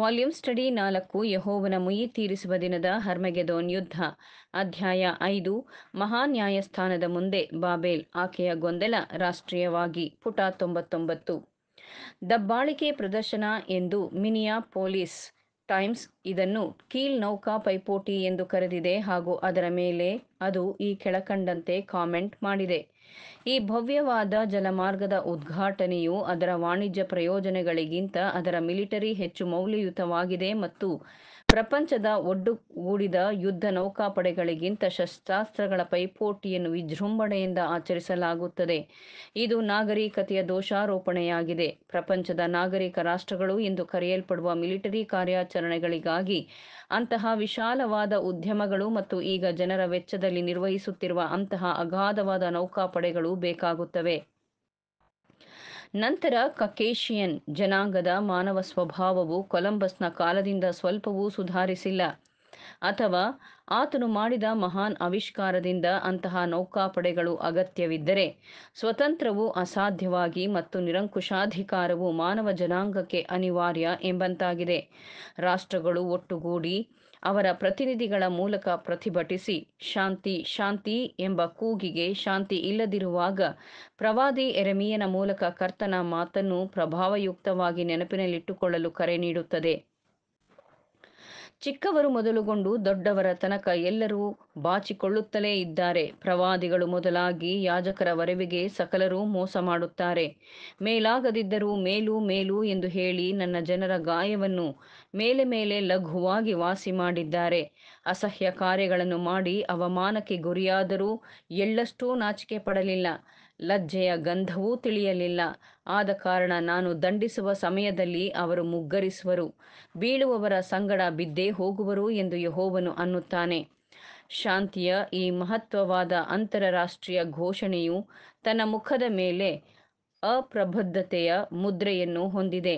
volume study ನಾಲ್ಕು ಯಹೋವನ ಮುಯಿ ತೀರಿಸುವ ದಿನದ ಹರ್ಮಗೆದೋನ್ ಯುದ್ಧ ಅಧ್ಯಾಯ ಐದು ಮಹಾನ್ಯಾಯಸ್ಥಾನದ ಮುಂದೆ ಬಾಬೇಲ್ ಆಕೆಯ ಗೊಂದಲ ರಾಷ್ಟ್ರೀಯವಾಗಿ ಪುಟ ತೊಂಬತ್ತೊಂಬತ್ತು ದಬ್ಬಾಳಿಕೆ ಪ್ರದರ್ಶನ ಎಂದು ಮಿನಿಯಾ ಪೊಲೀಸ್ ಟೈಮ್ಸ್ ಇದನ್ನು ಕೀಲ್ ನೌಕಾ ಪೈಪೋಟಿ ಎಂದು ಕರೆದಿದೆ ಹಾಗೂ ಅದರ ಮೇಲೆ ಅದು ಈ ಕೆಳಕಂಡಂತೆ ಕಾಮೆಂಟ್ ಮಾಡಿದೆ ಈ ಭವ್ಯವಾದ ಜಲಮಾರ್ಗದ ಉದ್ಘಾಟನೆಯು ಅದರ ವಾಣಿಜ್ಯ ಪ್ರಯೋಜನಗಳಿಗಿಂತ ಅದರ ಮಿಲಿಟರಿ ಹೆಚ್ಚು ಮೌಲ್ಯಯುತವಾಗಿದೆ ಮತ್ತು ಪ್ರಪಂಚದ ಒಡ್ಡುಗೂಡಿದ ಯುದ್ಧ ನೌಕಾಪಡೆಗಳಿಗಿಂತ ಶಸ್ತ್ರಾಸ್ತ್ರಗಳ ಪೈಪೋಟಿಯನ್ನು ವಿಜೃಂಭಣೆಯಿಂದ ಆಚರಿಸಲಾಗುತ್ತದೆ ಇದು ನಾಗರಿಕತೆಯ ದೋಷಾರೋಪಣೆಯಾಗಿದೆ ಪ್ರಪಂಚದ ನಾಗರಿಕ ರಾಷ್ಟ್ರಗಳು ಎಂದು ಕರೆಯಲ್ಪಡುವ ಮಿಲಿಟರಿ ಕಾರ್ಯಾಚರಣೆಗಳಿಗಾಗಿ ಅಂತಹ ವಿಶಾಲವಾದ ಉದ್ಯಮಗಳು ಮತ್ತು ಈಗ ಜನರ ವೆಚ್ಚದಲ್ಲಿ ನಿರ್ವಹಿಸುತ್ತಿರುವ ಅಂತಹ ಅಗಾಧವಾದ ನೌಕಾಪಡೆಗಳು ಬೇಕಾಗುತ್ತವೆ ನಂತರ ಕಕೇಶಿಯನ್ ಜನಾಂಗದ ಮಾನವ ಸ್ವಭಾವವು ಕೊಲಂಬಸ್ನ ಕಾಲದಿಂದ ಸ್ವಲ್ಪವೂ ಸುಧಾರಿಸಿಲ್ಲ ಅಥವಾ ಆತನು ಮಾಡಿದ ಮಹಾನ್ ಆವಿಷ್ಕಾರದಿಂದ ಅಂತಹ ನೌಕಾಪಡೆಗಳು ಅಗತ್ಯವಿದ್ದರೆ ಸ್ವತಂತ್ರವು ಅಸಾಧ್ಯವಾಗಿ ಮತ್ತು ನಿರಂಕುಶಾಧಿಕಾರವು ಮಾನವ ಜನಾಂಗಕ್ಕೆ ಅನಿವಾರ್ಯ ಎಂಬಂತಾಗಿದೆ ರಾಷ್ಟ್ರಗಳು ಒಟ್ಟುಗೂಡಿ ಅವರ ಪ್ರತಿನಿಧಿಗಳ ಮೂಲಕ ಪ್ರತಿಭಟಿಸಿ ಶಾಂತಿ ಶಾಂತಿ ಎಂಬ ಕೂಗಿಗೆ ಶಾಂತಿ ಇಲ್ಲದಿರುವಾಗ ಪ್ರವಾದಿ ಎರೆಮಿಯನ ಮೂಲಕ ಕರ್ತನ ಮಾತನ್ನು ಪ್ರಭಾವಯುಕ್ತವಾಗಿ ನೆನಪಿನಲ್ಲಿಟ್ಟುಕೊಳ್ಳಲು ಕರೆ ನೀಡುತ್ತದೆ ಚಿಕ್ಕವರು ಮೊದಲುಗೊಂಡು ದೊಡ್ಡವರ ತನಕ ಎಲ್ಲರೂ ಬಾಚಿಕೊಳ್ಳುತ್ತಲೇ ಇದ್ದಾರೆ ಪ್ರವಾದಿಗಳು ಮೊದಲಾಗಿ ಯಾಜಕರ ವರವಿಗೆ ಸಕಲರೂ ಮೋಸ ಮಾಡುತ್ತಾರೆ ಮೇಲಾಗದಿದ್ದರೂ ಮೇಲು ಮೇಲು ಎಂದು ಹೇಳಿ ನನ್ನ ಜನರ ಗಾಯವನ್ನು ಮೇಲೆ ಮೇಲೆ ಲಘುವಾಗಿ ವಾಸಿ ಮಾಡಿದ್ದಾರೆ ಅಸಹ್ಯ ಕಾರ್ಯಗಳನ್ನು ಮಾಡಿ ಅವಮಾನಕ್ಕೆ ಗುರಿಯಾದರೂ ಎಳ್ಳಷ್ಟೂ ನಾಚಿಕೆ ಪಡಲಿಲ್ಲ ಲಜ್ಜೆಯ ಗಂಧವೂ ತಿಳಿಯಲಿಲ್ಲ ಆದ ಕಾರಣ ನಾನು ದಂಡಿಸುವ ಸಮಯದಲ್ಲಿ ಅವರು ಮುಗ್ಗರಿಸುವರು ಬೀಳುವವರ ಸಂಗಡ ಬಿದ್ದೇ ಹೋಗುವರು ಎಂದು ಯಹೋವನು ಅನ್ನುತ್ತಾನೆ ಶಾಂತಿಯ ಈ ಮಹತ್ವವಾದ ಅಂತರರಾಷ್ಟ್ರೀಯ ಘೋಷಣೆಯು ತನ್ನ ಮುಖದ ಮೇಲೆ ಅಪ್ರಬದ್ಧತೆಯ ಮುದ್ರೆಯನ್ನು ಹೊಂದಿದೆ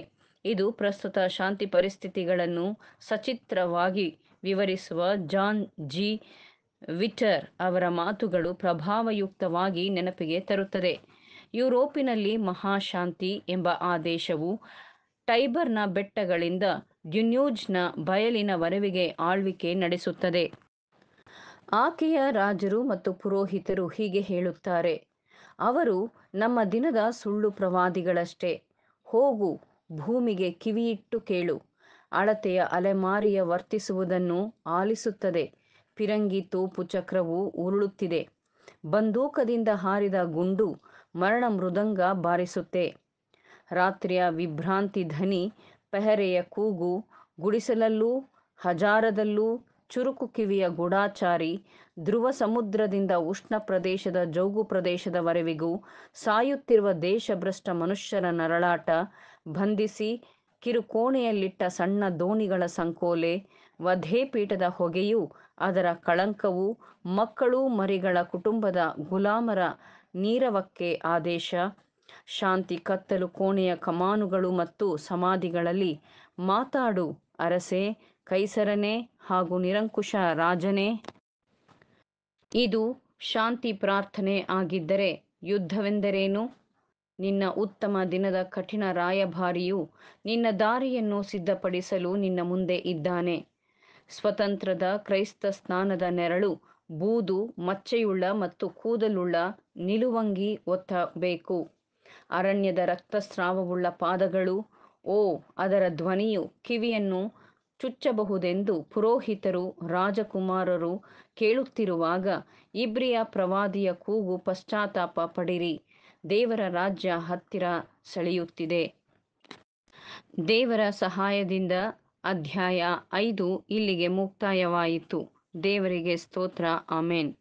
ಇದು ಪ್ರಸ್ತುತ ಶಾಂತಿ ಪರಿಸ್ಥಿತಿಗಳನ್ನು ಸಚಿತ್ರವಾಗಿ ವಿವರಿಸುವ ಜಾನ್ ಜಿ ವಿಟರ್ ಅವರ ಮಾತುಗಳು ಪ್ರಭಾವಯುಕ್ತವಾಗಿ ನೆನಪಿಗೆ ತರುತ್ತದೆ ಯುರೋಪಿನಲ್ಲಿ ಮಹಾಶಾಂತಿ ಎಂಬ ಆದೇಶವು ಟೈಬರ್ನ ಬೆಟ್ಟಗಳಿಂದ ಡ್ಯುನ್ಯೂಜ್ನ ವರವಿಗೆ ಆಳ್ವಿಕೆ ನಡೆಸುತ್ತದೆ ಆಕೆಯ ರಾಜರು ಮತ್ತು ಪುರೋಹಿತರು ಹೀಗೆ ಹೇಳುತ್ತಾರೆ ಅವರು ನಮ್ಮ ದಿನದ ಸುಳ್ಳು ಪ್ರವಾದಿಗಳಷ್ಟೇ ಹೋಗು ಭೂಮಿಗೆ ಕಿವಿಯಿಟ್ಟು ಕೇಳು ಅಳತೆಯ ಅಲೆಮಾರಿಯ ವರ್ತಿಸುವುದನ್ನು ಆಲಿಸುತ್ತದೆ ಪಿರಂಗಿ ತೋಪು ಚಕ್ರವು ಉರುಳುತ್ತಿದೆ ಬಂದೂಕದಿಂದ ಹಾರಿದ ಗುಂಡು ಮರಣ ಮೃದಂಗ ಬಾರಿಸುತ್ತೆ ರಾತ್ರಿಯ ವಿಭ್ರಾಂತಿ ಧನಿ ಪೆಹರೆಯ ಕೂಗು ಗುಡಿಸಲಲ್ಲೂ ಹಜಾರದಲ್ಲೂ ಚುರುಕು ಕಿವಿಯ ಗುಡಾಚಾರಿ ಧ್ರುವ ಸಮುದ್ರದಿಂದ ಉಷ್ಣ ಪ್ರದೇಶದ ಜೌಗು ಪ್ರದೇಶದವರೆವಿಗೂ ಸಾಯುತ್ತಿರುವ ದೇಶಭ್ರಷ್ಟ ಮನುಷ್ಯರ ನರಳಾಟ ಬಂಧಿಸಿ ಕಿರುಕೋಣೆಯಲ್ಲಿಟ್ಟ ಸಣ್ಣ ದೋಣಿಗಳ ಸಂಕೋಲೆ ವಧೆ ಪೀಠದ ಹೊಗೆಯು ಅದರ ಕಳಂಕವು ಮಕ್ಕಳು ಮರಿಗಳ ಕುಟುಂಬದ ಗುಲಾಮರ ನೀರವಕ್ಕೆ ಆದೇಶ ಶಾಂತಿ ಕತ್ತಲು ಕೋಣೆಯ ಕಮಾನುಗಳು ಮತ್ತು ಸಮಾಧಿಗಳಲ್ಲಿ ಮಾತಾಡು ಅರಸೆ ಕೈಸರನೆ ಹಾಗೂ ನಿರಂಕುಶ ರಾಜನೇ ಇದು ಶಾಂತಿ ಪ್ರಾರ್ಥನೆ ಆಗಿದ್ದರೆ ಯುದ್ಧವೆಂದರೇನು ನಿನ್ನ ಉತ್ತಮ ದಿನದ ಕಠಿಣ ರಾಯಭಾರಿಯು ನಿನ್ನ ದಾರಿಯನ್ನು ಸಿದ್ಧಪಡಿಸಲು ನಿನ್ನ ಮುಂದೆ ಇದ್ದಾನೆ ಸ್ವತಂತ್ರದ ಕ್ರೈಸ್ತ ಸ್ನಾನದ ನೆರಳು ಬೂದು ಮಚ್ಚೆಯುಳ್ಳ ಮತ್ತು ಕೂದಲುಳ್ಳ ನಿಲುವಂಗಿ ಒತ್ತಬೇಕು ಅರಣ್ಯದ ರಕ್ತಸ್ರಾವವುಳ್ಳ ಪಾದಗಳು ಓ ಅದರ ಧ್ವನಿಯು ಕಿವಿಯನ್ನು ಚುಚ್ಚಬಹುದೆಂದು ಪುರೋಹಿತರು ರಾಜಕುಮಾರರು ಕೇಳುತ್ತಿರುವಾಗ ಇಬ್ರಿಯ ಪ್ರವಾದಿಯ ಕೂಗು ಪಶ್ಚಾತ್ತಾಪ ಪಡಿರಿ ದೇವರ ರಾಜ್ಯ ಹತ್ತಿರ ಸೆಳೆಯುತ್ತಿದೆ ದೇವರ ಸಹಾಯದಿಂದ ಅಧ್ಯಾಯ ಐದು ಇಲ್ಲಿಗೆ ಮುಕ್ತಾಯವಾಯಿತು ದೇವರಿಗೆ ಸ್ತೋತ್ರ ಆಮೇನ್